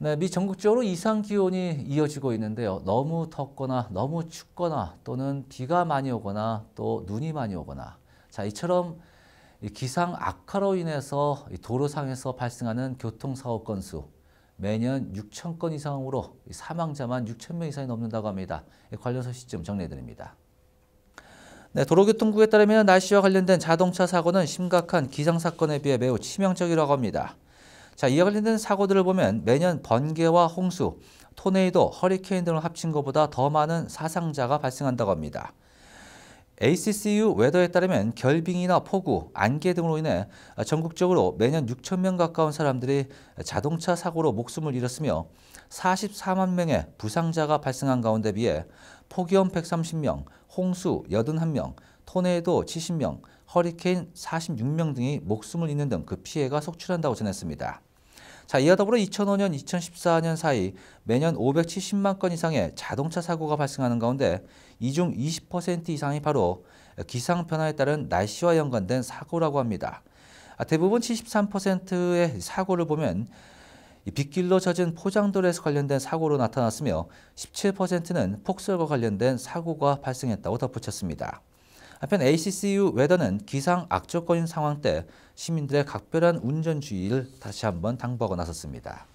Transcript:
네, 미 전국적으로 이상 기온이 이어지고 있는데요. 너무 덥거나 너무 춥거나 또는 비가 많이 오거나 또 눈이 많이 오거나 자 이처럼 기상 악화로 인해서 도로상에서 발생하는 교통사고 건수 매년 6천 건 이상으로 사망자만 6천 명 이상이 넘는다고 합니다. 관련 소식 좀 정리해드립니다. 네, 도로교통국에 따르면 날씨와 관련된 자동차 사고는 심각한 기상사건에 비해 매우 치명적이라고 합니다. 자, 이와 관련된 사고들을 보면 매년 번개와 홍수, 토네이도, 허리케인 등을 합친 것보다 더 많은 사상자가 발생한다고 합니다. ACCU 웨더에 따르면 결빙이나 폭우, 안개 등으로 인해 전국적으로 매년 6천 명 가까운 사람들이 자동차 사고로 목숨을 잃었으며 44만 명의 부상자가 발생한 가운데 비해 폭염 130명, 홍수 81명, 토네이도 70명, 허리케인 46명 등이 목숨을 잃는 등 그 피해가 속출한다고 전했습니다. 자, 이와 더불어 2005년, 2014년 사이 매년 570만 건 이상의 자동차 사고가 발생하는 가운데 이 중 20% 이상이 바로 기상 변화에 따른 날씨와 연관된 사고라고 합니다. 아, 대부분 73%의 사고를 보면 빗길로 젖은 포장도에서 관련된 사고로 나타났으며 17%는 폭설과 관련된 사고가 발생했다고 덧붙였습니다. 한편 ACCU 웨더는 기상 악조건인 상황 때 시민들의 각별한 운전주의를 다시 한번 당부하고 나섰습니다.